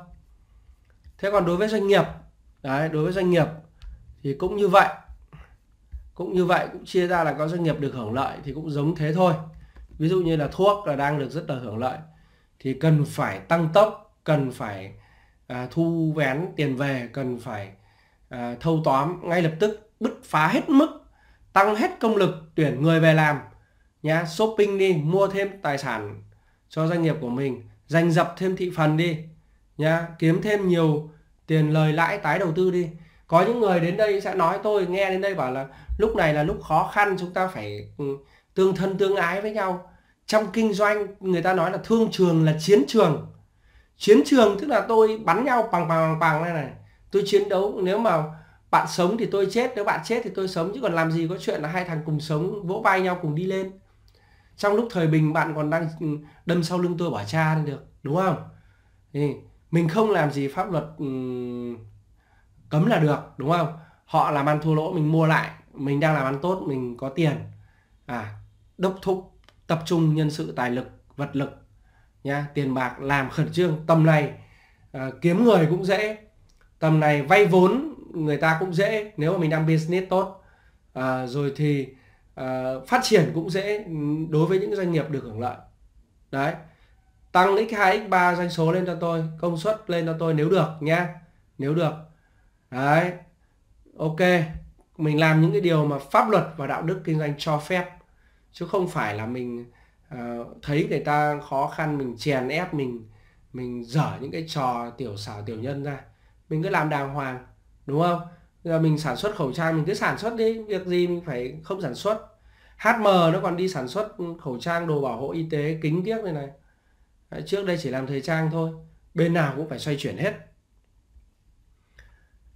thế còn đối với doanh nghiệp đấy đối với doanh nghiệp thì cũng như vậy cũng như vậy cũng chia ra là có doanh nghiệp được hưởng lợi thì cũng giống thế thôi ví dụ như là thuốc là đang được rất là hưởng lợi thì cần phải tăng tốc cần phải à, thu vén tiền về cần phải à, thâu tóm ngay lập tức bứt phá hết mức tăng hết công lực tuyển người về làm nhá shopping đi mua thêm tài sản cho doanh nghiệp của mình dành dập thêm thị phần đi nhá kiếm thêm nhiều tiền lời lãi tái đầu tư đi có những người đến đây sẽ nói tôi nghe đến đây bảo là lúc này là lúc khó khăn chúng ta phải ừ, tương thân tương ái với nhau trong kinh doanh người ta nói là thương trường là chiến trường chiến trường tức là tôi bắn nhau bằng bằng bằng này này tôi chiến đấu nếu mà bạn sống thì tôi chết nếu bạn chết thì tôi sống chứ còn làm gì có chuyện là hai thằng cùng sống vỗ vai nhau cùng đi lên trong lúc thời bình bạn còn đang đâm sau lưng tôi bỏ cha được đúng không thì mình không làm gì pháp luật ừ, cấm là được đúng không họ làm ăn thua lỗ mình mua lại mình đang làm ăn tốt mình có tiền à đốc thúc tập trung nhân sự tài lực vật lực nha tiền bạc làm khẩn trương tầm này à, kiếm người cũng dễ tầm này vay vốn người ta cũng dễ nếu mà mình đang business tốt à, rồi thì à, phát triển cũng dễ đối với những doanh nghiệp được hưởng lợi đấy tăng x2 x3 doanh số lên cho tôi công suất lên cho tôi nếu được nha nếu được đấy ok mình làm những cái điều mà pháp luật và đạo đức kinh doanh cho phép chứ không phải là mình ờ, thấy người ta khó khăn mình chèn ép mình mình dở những cái trò tiểu xảo tiểu nhân ra mình cứ làm đàng hoàng đúng không giờ mình sản xuất khẩu trang mình cứ sản xuất đi việc gì mình phải không sản xuất HM nó còn đi sản xuất khẩu trang đồ bảo hộ y tế kính tiếc này này trước đây chỉ làm thời trang thôi bên nào cũng phải xoay chuyển hết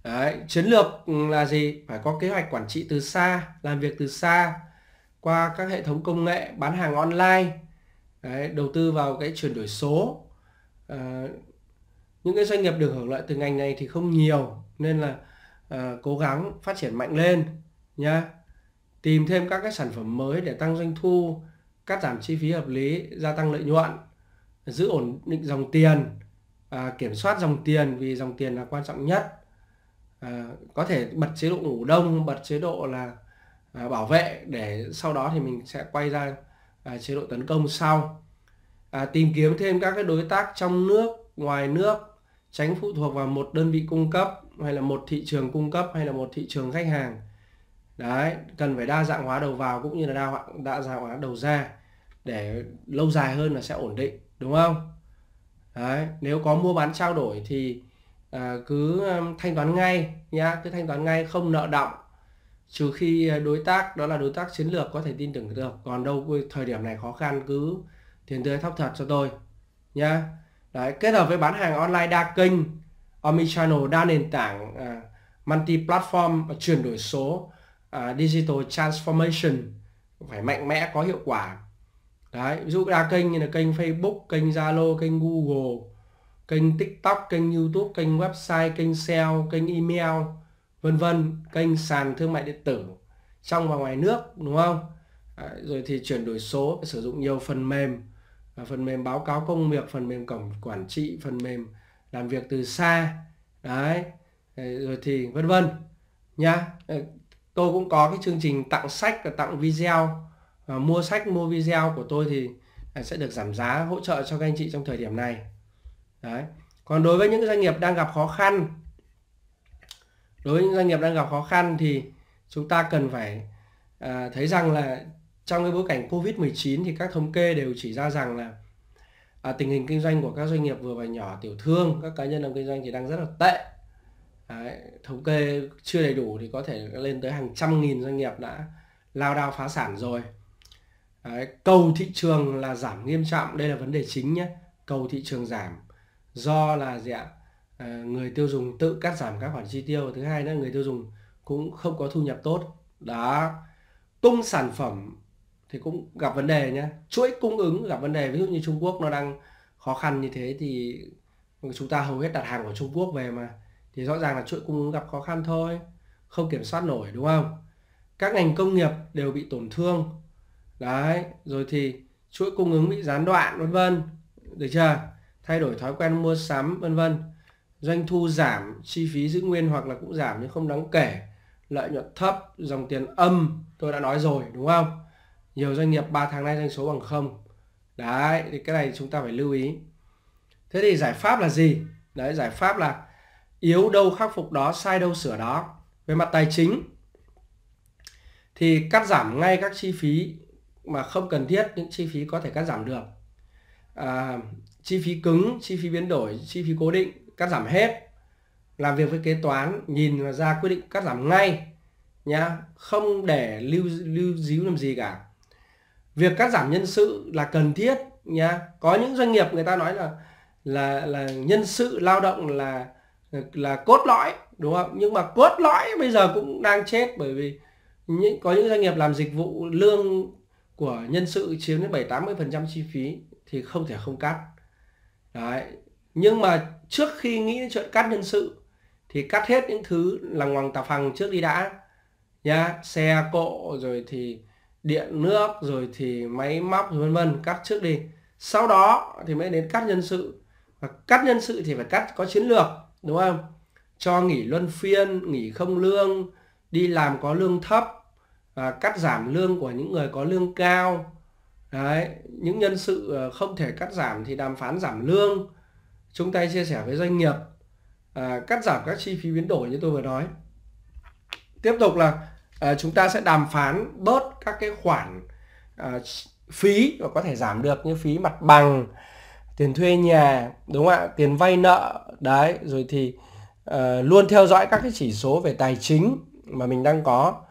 Đấy, chiến lược là gì phải có kế hoạch quản trị từ xa làm việc từ xa qua các hệ thống công nghệ bán hàng online đấy, đầu tư vào cái chuyển đổi số à, những cái doanh nghiệp được hưởng lợi từ ngành này thì không nhiều nên là à, cố gắng phát triển mạnh lên nhá tìm thêm các cái sản phẩm mới để tăng doanh thu cắt giảm chi phí hợp lý gia tăng lợi nhuận giữ ổn định dòng tiền à, kiểm soát dòng tiền vì dòng tiền là quan trọng nhất à, có thể bật chế độ ngủ đông bật chế độ là À, bảo vệ để sau đó thì mình sẽ quay ra à, chế độ tấn công sau à, tìm kiếm thêm các cái đối tác trong nước ngoài nước tránh phụ thuộc vào một đơn vị cung cấp hay là một thị trường cung cấp hay là một thị trường khách hàng đấy cần phải đa dạng hóa đầu vào cũng như là đa, dạng đa dạng hóa đầu ra để lâu dài hơn là sẽ ổn định đúng không đấy nếu có mua bán trao đổi thì à, cứ thanh toán ngay nhá cứ thanh toán ngay không nợ động trừ khi à, đối tác đó là đối tác chiến lược có thể tin tưởng được còn đâu thời điểm này khó khăn cứ tiền tươi thóc thật cho tôi nhá đấy kết hợp với bán hàng online đa kênh omnichannel đa nền tảng à, multi platform chuyển đổi số à, digital transformation phải mạnh mẽ có hiệu quả đấy ví dụ đa kênh như là kênh facebook kênh zalo kênh google kênh tiktok kênh youtube kênh website kênh sale kênh email vân vân kênh sàn thương mại điện tử trong và ngoài nước đúng không à, rồi thì chuyển đổi số sử dụng nhiều phần mềm à, phần mềm báo cáo công việc phần mềm cổng quản trị phần mềm làm việc từ xa đấy à, rồi thì vân vân nhá ờ, tôi cũng có cái chương trình tặng sách và tặng video à, mua sách mua video của tôi thì à, sẽ được giảm giá hỗ trợ cho các anh chị trong thời điểm này đấy còn đối với những doanh nghiệp đang gặp khó khăn đối với những doanh nghiệp đang gặp khó khăn thì chúng ta cần phải à, thấy rằng là trong cái bối cảnh Covid-19 thì các thống kê đều chỉ ra rằng là à, tình hình kinh doanh của các doanh nghiệp vừa và nhỏ, tiểu thương, các cá nhân làm kinh doanh thì đang rất là tệ. Đấy, thống kê chưa đầy đủ thì có thể lên tới hàng trăm nghìn doanh nghiệp đã lao đao phá sản rồi. Đấy, cầu thị trường là giảm nghiêm trọng, đây là vấn đề chính nhé. Cầu thị trường giảm do là gì ạ? Ờ, người tiêu dùng tự cắt giảm các khoản chi tiêu thứ hai nữa người tiêu dùng cũng không có thu nhập tốt đó cung sản phẩm thì cũng gặp vấn đề nhé chuỗi cung ứng gặp vấn đề ví dụ như Trung Quốc nó đang khó khăn như thế thì chúng ta hầu hết đặt hàng của Trung Quốc về mà thì rõ ràng là chuỗi cung ứng gặp khó khăn thôi không kiểm soát nổi đúng không các ngành công nghiệp đều bị tổn thương đấy rồi thì chuỗi cung ứng bị gián đoạn vân vân được chưa thay đổi thói quen mua sắm vân vân doanh thu giảm chi phí giữ nguyên hoặc là cũng giảm nhưng không đáng kể lợi nhuận thấp dòng tiền âm tôi đã nói rồi đúng không nhiều doanh nghiệp 3 tháng nay doanh số bằng không đấy thì cái này chúng ta phải lưu ý thế thì giải pháp là gì đấy giải pháp là yếu đâu khắc phục đó sai đâu sửa đó về mặt tài chính thì cắt giảm ngay các chi phí mà không cần thiết những chi phí có thể cắt giảm được à, chi phí cứng chi phí biến đổi chi phí cố định cắt giảm hết làm việc với kế toán nhìn và ra quyết định cắt giảm ngay nhá không để lưu lưu díu làm gì cả việc cắt giảm nhân sự là cần thiết nhá có những doanh nghiệp người ta nói là là là nhân sự lao động là là cốt lõi đúng không nhưng mà cốt lõi bây giờ cũng đang chết bởi vì những có những doanh nghiệp làm dịch vụ lương của nhân sự chiếm đến 7 80 phần trăm chi phí thì không thể không cắt đấy nhưng mà trước khi nghĩ đến chuyện cắt nhân sự thì cắt hết những thứ lằng ngoằng tạp phằng trước đi đã nhá xe cộ rồi thì điện nước rồi thì máy móc rồi vân vân cắt trước đi sau đó thì mới đến cắt nhân sự và cắt nhân sự thì phải cắt có chiến lược đúng không cho nghỉ luân phiên nghỉ không lương đi làm có lương thấp à, cắt giảm lương của những người có lương cao đấy những nhân sự ờ, không thể cắt giảm thì đàm phán giảm lương chung tay chia sẻ với doanh nghiệp à, cắt giảm các chi phí biến đổi như tôi vừa nói tiếp tục là à, chúng ta sẽ đàm phán bớt các cái khoản à, phí và có thể giảm được như phí mặt bằng tiền thuê nhà đúng không ạ tiền vay nợ đấy rồi thì à, luôn theo dõi các cái chỉ số về tài chính mà mình đang có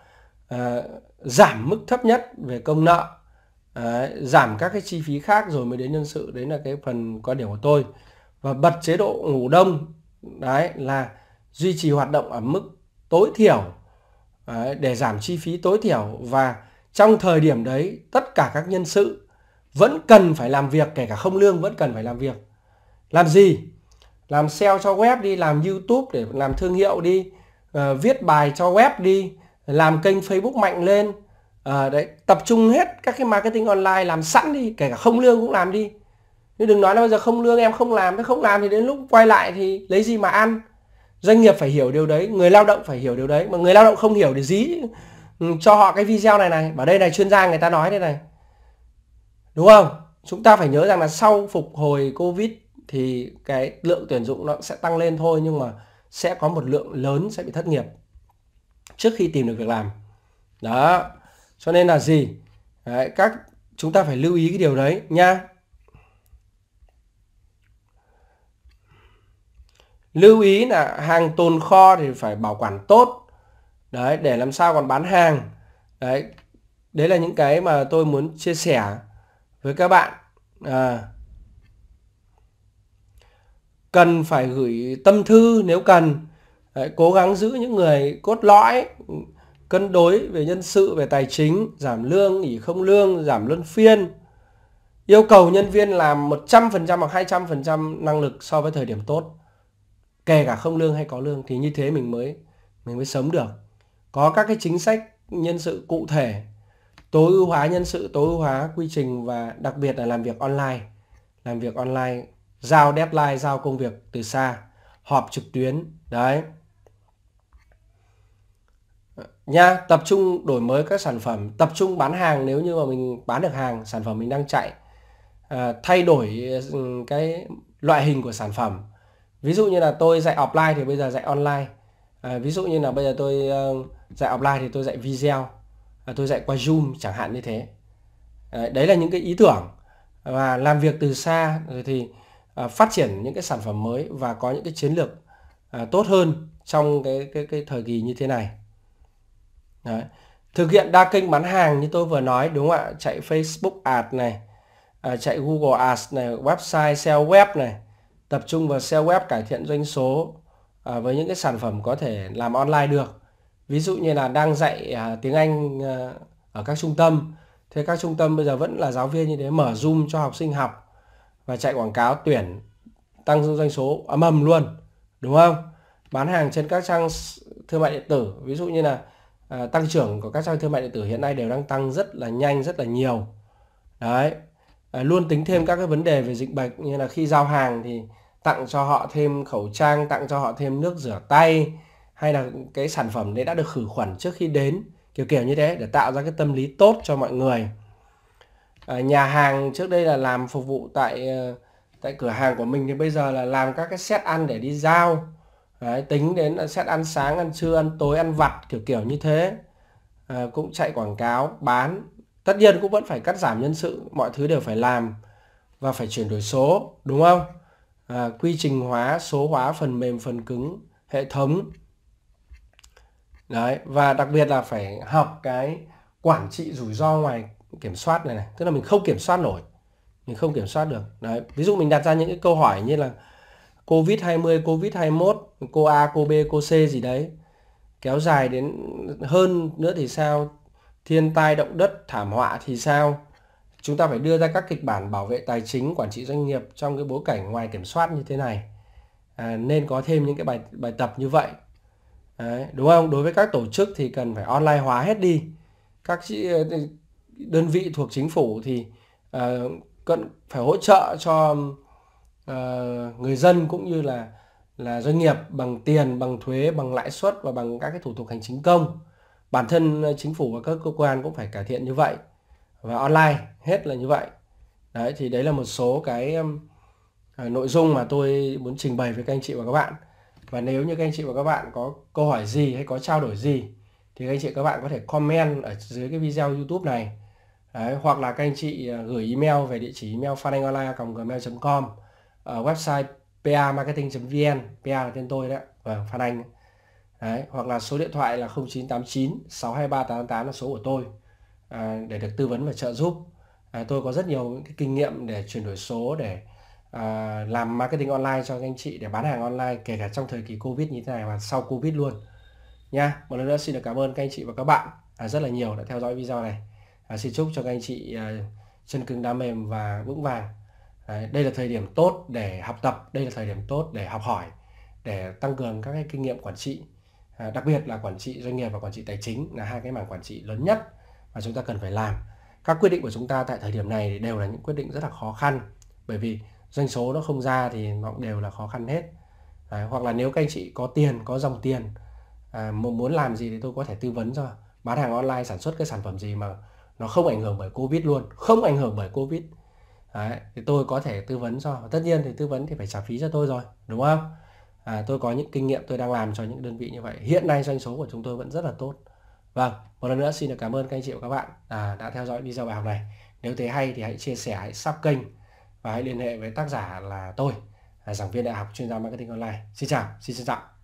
à, giảm mức thấp nhất về công nợ à, giảm các cái chi phí khác rồi mới đến nhân sự đấy là cái phần quan điểm của tôi và bật chế độ ngủ đông đấy là duy trì hoạt động ở mức tối thiểu đấy, để giảm chi phí tối thiểu và trong thời điểm đấy tất cả các nhân sự vẫn cần phải làm việc kể cả không lương vẫn cần phải làm việc làm gì làm SEO cho web đi làm YouTube để làm thương hiệu đi uh, viết bài cho web đi làm kênh Facebook mạnh lên uh, đấy tập trung hết các cái marketing online làm sẵn đi kể cả không lương cũng làm đi nhưng đừng nói là bây giờ không lương em không làm thế không làm thì đến lúc quay lại thì lấy gì mà ăn doanh nghiệp phải hiểu điều đấy người lao động phải hiểu điều đấy mà người lao động không hiểu thì dí ừ, cho họ cái video này này bảo đây này chuyên gia người ta nói đây này đúng không chúng ta phải nhớ rằng là sau phục hồi covid thì cái lượng tuyển dụng nó sẽ tăng lên thôi nhưng mà sẽ có một lượng lớn sẽ bị thất nghiệp trước khi tìm được việc làm đó cho nên là gì đấy, các chúng ta phải lưu ý cái điều đấy nha lưu ý là hàng tồn kho thì phải bảo quản tốt đấy để làm sao còn bán hàng đấy đấy là những cái mà tôi muốn chia sẻ với các bạn à, cần phải gửi tâm thư nếu cần đấy, cố gắng giữ những người cốt lõi cân đối về nhân sự về tài chính giảm lương nghỉ không lương giảm luân phiên yêu cầu nhân viên làm 100% hoặc 200% năng lực so với thời điểm tốt kể cả không lương hay có lương thì như thế mình mới mình mới sống được có các cái chính sách nhân sự cụ thể tối ưu hóa nhân sự tối ưu hóa quy trình và đặc biệt là làm việc online làm việc online giao deadline giao công việc từ xa họp trực tuyến đấy nha tập trung đổi mới các sản phẩm tập trung bán hàng nếu như mà mình bán được hàng sản phẩm mình đang chạy à, thay đổi ừ, cái loại hình của sản phẩm ví dụ như là tôi dạy offline thì bây giờ dạy online à, ví dụ như là bây giờ tôi uh, dạy offline thì tôi dạy video à, tôi dạy qua zoom chẳng hạn như thế à, đấy là những cái ý tưởng và làm việc từ xa rồi thì à, phát triển những cái sản phẩm mới và có những cái chiến lược à, tốt hơn trong cái cái cái thời kỳ như thế này đấy. thực hiện đa kênh bán hàng như tôi vừa nói đúng không ạ chạy Facebook Ads này à, chạy Google Ads này website sale web này tập trung vào SEO web cải thiện doanh số à, với những cái sản phẩm có thể làm online được ví dụ như là đang dạy à, tiếng Anh à, ở các trung tâm thế các trung tâm bây giờ vẫn là giáo viên như thế mở zoom cho học sinh học và chạy quảng cáo tuyển tăng doanh số ấm ầm luôn đúng không bán hàng trên các trang thương mại điện tử ví dụ như là à, tăng trưởng của các trang thương mại điện tử hiện nay đều đang tăng rất là nhanh rất là nhiều đấy Ờ, luôn tính thêm các cái vấn đề về dịch bệnh như là khi giao hàng thì tặng cho họ thêm khẩu trang tặng cho họ thêm nước rửa tay hay là cái sản phẩm đấy đã được khử khuẩn trước khi đến kiểu kiểu như thế để tạo ra cái tâm lý tốt cho mọi người à, nhà hàng trước đây là làm phục vụ tại ờ, tại cửa hàng của mình thì bây giờ là làm các cái set ăn để đi giao đấy, tính đến là set ăn sáng ăn trưa ăn tối ăn vặt kiểu kiểu như thế à, cũng chạy quảng cáo bán tất nhiên cũng vẫn phải cắt giảm nhân sự mọi thứ đều phải làm và phải chuyển đổi số đúng không à, quy trình hóa số hóa phần mềm phần cứng hệ thống đấy và đặc biệt là phải học cái quản trị rủi ro ngoài kiểm soát này này tức là mình không kiểm soát nổi mình không kiểm soát được đấy ví dụ mình đặt ra những cái câu hỏi như là covid 20 covid 21 cô a cô b cô c gì đấy kéo dài đến hơn nữa thì sao thiên tai động đất thảm họa thì sao? Chúng ta phải đưa ra các kịch bản bảo vệ tài chính, quản trị doanh nghiệp trong cái bối cảnh ngoài kiểm soát như thế này. À, nên có thêm những cái bài bài tập như vậy. Đấy, đúng không? Đối với các tổ chức thì cần phải online hóa hết đi. Các ờ, đơn vị thuộc chính phủ thì uh, cần phải hỗ trợ cho uh, người dân cũng như là là doanh nghiệp bằng tiền, bằng thuế, bằng lãi suất và bằng các cái thủ tục hành chính công bản thân ờ, chính phủ và các cơ quan cũng phải cải thiện như vậy và online hết là như vậy đấy thì đấy là một số cái ờ, nội dung mà tôi muốn trình bày với các anh chị và các bạn và nếu như các anh chị và các bạn có câu hỏi gì hay có trao đổi gì thì các anh chị các bạn có thể comment ở dưới cái video youtube này Đấy, hoặc là các anh chị ờ, gửi email về địa chỉ email phananhonline.gmail.com website pa marketing vn pa là tên tôi đấy và vâng, phan anh Đấy, hoặc là số điện thoại là 0989 623 888 là số của tôi à, để được tư vấn và trợ giúp. À, tôi có rất nhiều cái kinh nghiệm để chuyển đổi số để à, làm marketing online cho anh chị để bán hàng online kể cả trong thời kỳ Covid như thế này và sau Covid luôn. Nha, một lần nữa xin được cảm ơn các anh chị và các bạn à, rất là nhiều đã theo dõi video này. À, xin chúc cho các anh chị à, chân cứng đá mềm và vững vàng. À, đây là thời điểm tốt để học tập, đây là thời điểm tốt để học hỏi, để tăng cường các cái kinh nghiệm quản trị à, đặc biệt là quản trị doanh nghiệp và quản trị tài chính là hai cái mảng quản trị lớn nhất mà chúng ta cần phải làm các quyết định của chúng ta tại thời điểm này đều là những quyết định rất là khó khăn bởi vì doanh số nó không ra thì nó cũng đều là khó khăn hết Đấy, hoặc là nếu các anh chị có tiền có dòng tiền à, muốn làm gì thì tôi có thể tư vấn cho bán hàng online sản xuất cái sản phẩm gì mà nó không ảnh hưởng bởi covid luôn không ảnh hưởng bởi covid Đấy, thì tôi có thể tư vấn cho tất nhiên thì tư vấn thì phải trả phí cho tôi rồi đúng không à, tôi có những kinh nghiệm tôi đang làm cho những đơn vị như vậy hiện nay doanh số của chúng tôi vẫn rất là tốt vâng một lần nữa xin được cảm ơn các anh chị và các bạn à, đã theo dõi video bài học này nếu thấy hay thì hãy chia sẻ hãy sub kênh và hãy liên hệ với tác giả là tôi là giảng viên đại học chuyên gia marketing online xin chào xin trân trọng